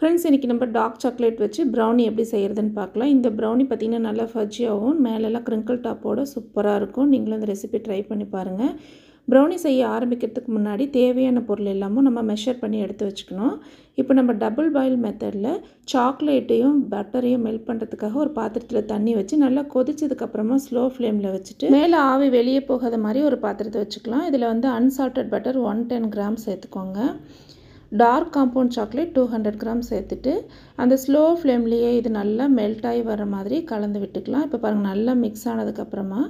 friends இன்றைக்கி நம்ம dark chocolate வச்சு ப்ரௌனி எப்படி செய்கிறதுன்னு பார்க்கலாம் இந்த ப்ரௌனி பார்த்திங்கன்னா நல்லா ஃபஜ்ஜியாகவும் மேலெல்லாம் கிரிங்கிள் டாப்போட சூப்பராக இருக்கும் நீங்களும் இந்த ரெசிபி ட்ரை பண்ணி பாருங்கள் ப்ரௌனி செய்ய ஆரம்பிக்கிறதுக்கு முன்னாடி தேவையான பொருள் எல்லாமும் நம்ம மெஷர் பண்ணி எடுத்து வச்சுக்கணும் இப்போ நம்ம டபுள் பாயில் மெத்தடில் சாக்லேட்டையும் பட்டரையும் மெல்ட் பண்ணுறதுக்காக ஒரு பாத்திரத்தில் தண்ணி வச்சு நல்லா கொதிச்சதுக்கப்புறமா ஸ்லோ ஃப்ளேமில் வச்சுட்டு மேலே ஆவி வெளியே போகாத மாதிரி ஒரு பாத்திரத்தை வச்சுக்கலாம் இதில் வந்து unsalted butter one ten gram சேர்த்துக்கோங்க dark compound chocolate two hundred gram சேர்த்துட்டு அந்த ஸ்லோ ஃப்ளேம்லேயே இது நல்லா மெல்ட் ஆகி வர மாதிரி கலந்து விட்டுக்கலாம் இப்போ பாருங்கள் நல்லா மிக்ஸ் ஆனதுக்கப்புறமா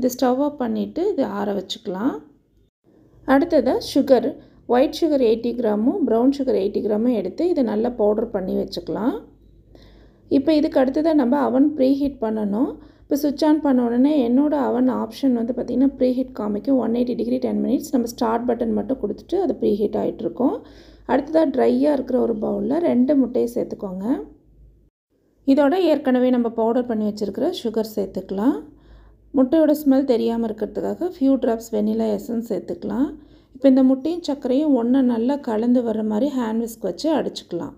இது ஸ்டவ் ஆஃப் பண்ணிவிட்டு இது ஆற வச்சுக்கலாம் அடுத்ததாக சுகர் ஒயிட் சுகர் எயிட்டி கிராமும் ப்ரௌன் சுகர் எயிட்டி கிராமும் எடுத்து இதை நல்லா பவுடர் பண்ணி வச்சுக்கலாம் இப்போ இதுக்கு அடுத்ததாக நம்ம அவன் ப்ரீ ஹீட் பண்ணணும் இப்போ சுவிட்ச் ஆன் பண்ண உடனே என்னோடய அவன் ஆப்ஷன் வந்து பார்த்திங்கன்னா ப்ரீ ஹீட் காமிக்கும் one eighty degree ten minutes நம்ம ஸ்டார்ட் பட்டன் மட்டும் கொடுத்துட்டு அது ப்ரீ ஹீட் ஆகிட்ருக்கோம் அடுத்ததாக ட்ரையாக இருக்கிற ஒரு பவுலில் ரெண்டு முட்டையை சேர்த்துக்கோங்க இதோட ஏற்கனவே நம்ம பவுடர் பண்ணி வச்சுருக்கிற சுகர் சேர்த்துக்கலாம் முட்டையோட ஸ்மெல் தெரியாமல் இருக்கிறதுக்காக ஃபியூ ட்ராப்ஸ் வெனிலா எசன் சேர்த்துக்கலாம் இப்போ இந்த முட்டையும் சர்க்கரையும் ஒன்று நல்லா கலந்து வர்ற மாதிரி ஹேண்ட் விஸ்க் வச்சு அடிச்சுக்கலாம்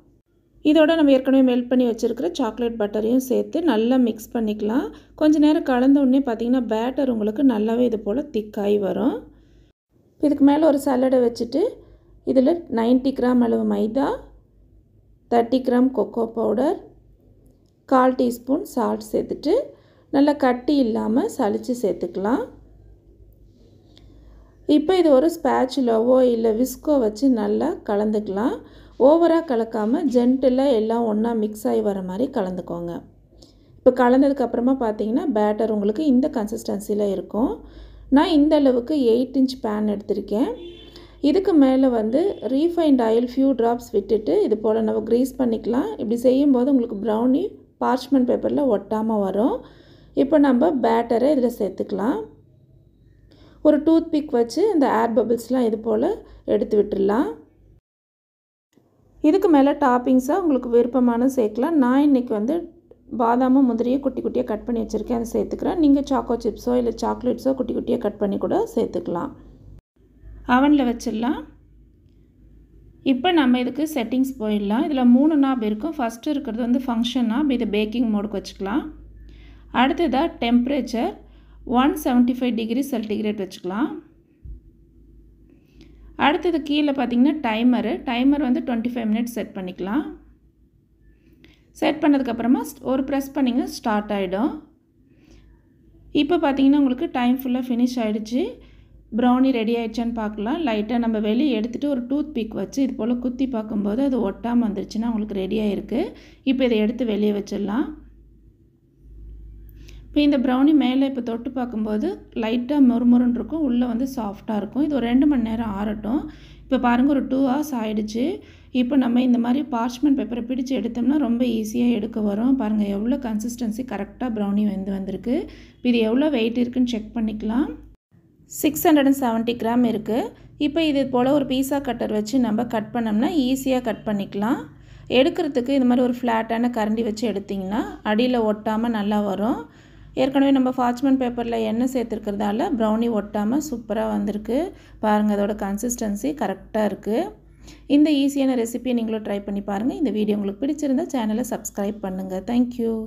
இதோட நம்ம ஏற்கனவே மெல்ட் பண்ணி வச்சுருக்கிற சாக்லேட் பட்டரையும் சேர்த்து நல்லா மிக்ஸ் பண்ணிக்கலாம் கொஞ்சம் நேரம் கலந்த உடனே பார்த்திங்கன்னா பேட்டர் உங்களுக்கு நல்லாவே இது போல் திக்காகி வரும் இதுக்கு மேலே ஒரு சலடை வச்சுட்டு இதில் நைன்ட்டி கிராம் அளவு maida thirty gram cocoa powder கால் டீஸ்பூன் சால்ட் சேர்த்துட்டு நல்லா கட்டி இல்லாமல் சளிச்சு சேர்த்துக்கலாம் இப்போ இது ஒரு ஸ்பேச்சுலோவோ இல்லை விஸ்கோ வச்சு நல்லா கலந்துக்கலாம் ஓவராக கலக்காமல் ஜென்டிலாக எல்லாம் ஒன்றா மிக்ஸ் ஆகி வர மாதிரி கலந்துக்கோங்க இப்போ கலந்ததுக்கப்புறமா பார்த்தீங்கன்னா பேட்டர் உங்களுக்கு இந்த கன்சிஸ்டன்சியில் இருக்கும் நான் இந்த அளவுக்கு எயிட் இன்ச் பேன் எடுத்திருக்கேன் இதுக்கு மேலே வந்து ரீஃபைண்ட் ஆயில் ஃபியூ ட்ராப்ஸ் விட்டுட்டு இது போல் நம்ம க்ரீஸ் பண்ணிக்கலாம் இப்படி செய்யும்போது உங்களுக்கு ப்ரௌனி பார்ச்மெண்ட் பேப்பரில் ஒட்டாமல் வரும் இப்போ நம்ம பேட்டரை இதில் சேர்த்துக்கலாம் ஒரு டூத் பிக் வச்சு இந்த ஏர் பபிள்ஸ்லாம் இது போல் எடுத்து விட்டுடலாம் இதுக்கு மேலே டாப்பிங்ஸாக உங்களுக்கு விருப்பமான சேர்க்கலாம் நான் இன்றைக்கி வந்து பாதாமும் முந்திரியை குட்டி குட்டியாக கட் பண்ணி வச்சுருக்கேன் அதை சேர்த்துக்கிறேன் நீங்கள் சாக்கோ சிப்ஸோ இல்லை சாக்லேட்ஸோ குட்டி குட்டியாக கட் பண்ணி கூட சேர்த்துக்கலாம் அவனில் வச்சிடலாம் இப்போ நம்ம இதுக்கு செட்டிங்ஸ் போயிடலாம் இதில் மூணு நாப் இருக்கும் ஃபஸ்ட்டு இருக்கிறது வந்து ஃபங்க்ஷன் நாப் இது பேக்கிங் மோடுக்கு வச்சுக்கலாம் அடுத்ததாக temperature one seventy five degree centigrade வச்சுக்கலாம் அடுத்தது கீழே பார்த்திங்கன்னா டைமரு டைமர் வந்து டுவெண்ட்டி ஃபைவ் மினிட்ஸ் செட் பண்ணிக்கலாம் செட் பண்ணதுக்கப்புறமா ஒரு ப்ரெஸ் பண்ணிங்கன்னா ஸ்டார்ட் ஆகிடும் இப்போ பார்த்திங்கன்னா உங்களுக்கு டைம் ஃபுல்லாக ஃபினிஷ் ஆகிடுச்சு ப்ரௌனி ரெடி ஆகிடுச்சான்னு பார்க்கலாம் லைட்டாக நம்ம வெளியே எடுத்துகிட்டு ஒரு டூத் பிக் வச்சு இது போல் குத்தி பார்க்கும்போது அது ஒட்டாமல் வந்துருச்சுன்னா உங்களுக்கு ரெடியாக இருக்குது இப்போ இதை எடுத்து வெளியே வச்சிடலாம் இப்போ இந்த ப்ரௌனி மேலே இப்போ தொட்டு பார்க்கும்போது லைட்டாக மொறுமொறுன்னு இருக்கும் உள்ளே வந்து சாஃப்டாக இருக்கும் இது ஒரு ரெண்டு மணி நேரம் ஆறட்டும் இப்போ பாருங்கள் ஒரு டூ ஹவர்ஸ் ஆகிடுச்சு இப்போ நம்ம இந்த மாதிரி பார்ச்மெண்ட் பேப்பரை பிடிச்சி எடுத்தோம்னா ரொம்ப ஈஸியாக எடுக்க வரும் பாருங்கள் எவ்வளோ கன்சிஸ்டன்சி கரெக்டாக ப்ரௌனி வந்து வந்திருக்கு இப்போ இது எவ்வளோ வெயிட் இருக்குதுன்னு செக் பண்ணிக்கலாம் six hundred and seventy gram இருக்குது இப்போ இது போல் ஒரு பீஸா கட்டர் வச்சு நம்ம கட் பண்ணோம்னா ஈஸியாக கட் பண்ணிக்கலாம் எடுக்கிறதுக்கு இது மாதிரி ஒரு ஃப்ளாட்டான கரண்டி வச்சு எடுத்திங்கன்னா அடியில் ஒட்டாமல் நல்லா வரும் ஏற்கனவே நம்ம ஃபார்ச்மெண்ட் பேப்பரில் எண்ணெய் சேர்த்துருக்கிறதால ப்ரௌனி ஒட்டாமல் சூப்பராக வந்திருக்கு பாருங்கள் அதோட கன்சிஸ்டன்சி கரெக்டாக இருக்குது இந்த ஈஸியான ரெசிபியை நீங்களும் ட்ரை பண்ணி பாருங்கள் இந்த வீடியோ உங்களுக்கு பிடிச்சிருந்தால் சேனலை சப்ஸ்கிரைப் பண்ணுங்கள் தேங்க்யூ